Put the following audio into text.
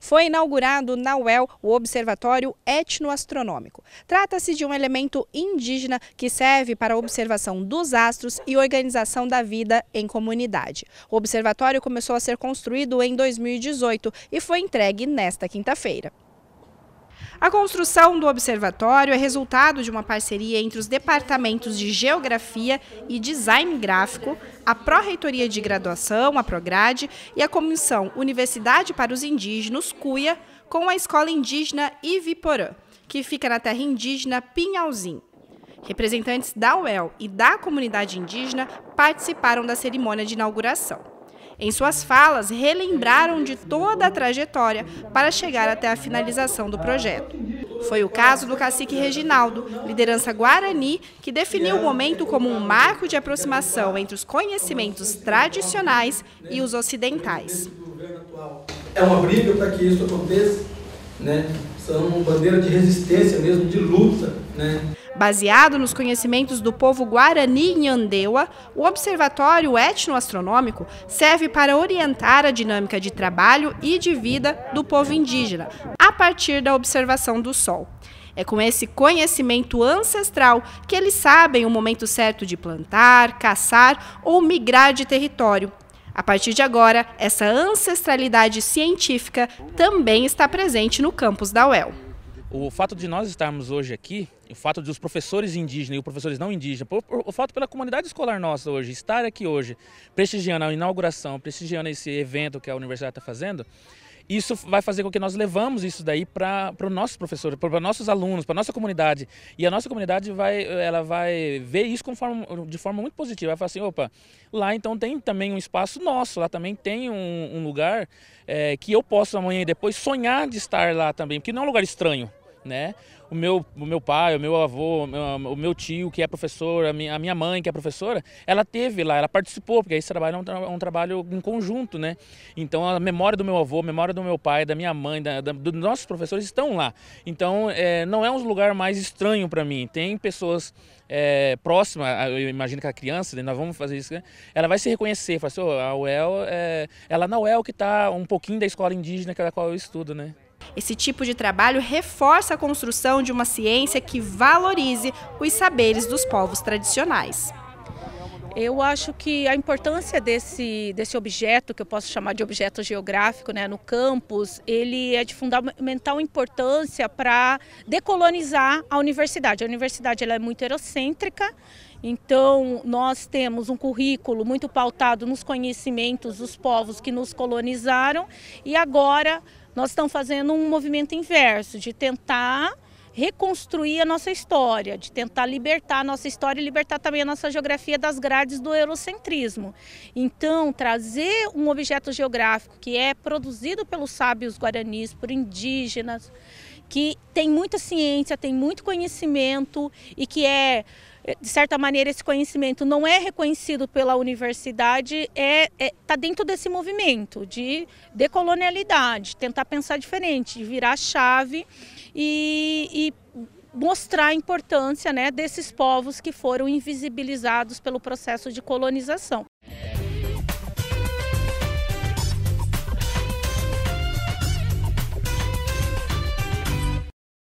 foi inaugurado na UEL o Observatório Etnoastronômico. Trata-se de um elemento indígena que serve para a observação dos astros e organização da vida em comunidade. O observatório começou a ser construído em 2018 e foi entregue nesta quinta-feira. A construção do observatório é resultado de uma parceria entre os departamentos de Geografia e Design Gráfico, a Pró-Reitoria de Graduação, a Prograde, e a Comissão Universidade para os Indígenas, CUIA, com a Escola Indígena Iviporã, que fica na terra indígena Pinhalzinho. Representantes da UEL e da comunidade indígena participaram da cerimônia de inauguração. Em suas falas, relembraram de toda a trajetória para chegar até a finalização do projeto. Foi o caso do cacique Reginaldo, liderança guarani, que definiu o momento como um marco de aproximação entre os conhecimentos tradicionais e os ocidentais. É uma briga para que isso aconteça, né? são bandeira de resistência mesmo, de luta. Né? Baseado nos conhecimentos do povo Guarani andeua o Observatório Etnoastronômico serve para orientar a dinâmica de trabalho e de vida do povo indígena a partir da observação do Sol. É com esse conhecimento ancestral que eles sabem o momento certo de plantar, caçar ou migrar de território. A partir de agora, essa ancestralidade científica também está presente no campus da UEL. O fato de nós estarmos hoje aqui, o fato de os professores indígenas e os professores não indígenas, o fato pela comunidade escolar nossa hoje estar aqui hoje, prestigiando a inauguração, prestigiando esse evento que a universidade está fazendo, isso vai fazer com que nós levamos isso daí para os nossos professores, para nossos alunos, para nossa comunidade. E a nossa comunidade vai, ela vai ver isso de forma muito positiva. Vai falar assim, opa, lá então tem também um espaço nosso, lá também tem um, um lugar é, que eu posso amanhã e depois sonhar de estar lá também, porque não é um lugar estranho né? O meu, o meu pai, o meu avô, o meu, o meu tio que é professor, a minha, a minha mãe que é professora, ela teve lá, ela participou, porque esse trabalho é um, tra um trabalho em conjunto, né? Então a memória do meu avô, a memória do meu pai, da minha mãe, da, da, dos nossos professores estão lá. Então é, não é um lugar mais estranho para mim. Tem pessoas é, próxima, eu imagino que a criança, né, nós vamos fazer isso, né? ela vai se reconhecer, falar assim, oh, a UEL, é, ela não que está um pouquinho da escola indígena é da qual eu estudo, né? Esse tipo de trabalho reforça a construção de uma ciência que valorize os saberes dos povos tradicionais. Eu acho que a importância desse, desse objeto, que eu posso chamar de objeto geográfico, né, no campus, ele é de fundamental importância para decolonizar a universidade. A universidade ela é muito eurocêntrica, então, nós temos um currículo muito pautado nos conhecimentos dos povos que nos colonizaram e agora nós estamos fazendo um movimento inverso de tentar reconstruir a nossa história, de tentar libertar a nossa história e libertar também a nossa geografia das grades do eurocentrismo. Então, trazer um objeto geográfico que é produzido pelos sábios guaranis, por indígenas, que tem muita ciência, tem muito conhecimento e que é, de certa maneira, esse conhecimento não é reconhecido pela universidade, está é, é, tá dentro desse movimento de decolonialidade, tentar pensar diferente, virar a chave e, e mostrar a importância né, desses povos que foram invisibilizados pelo processo de colonização.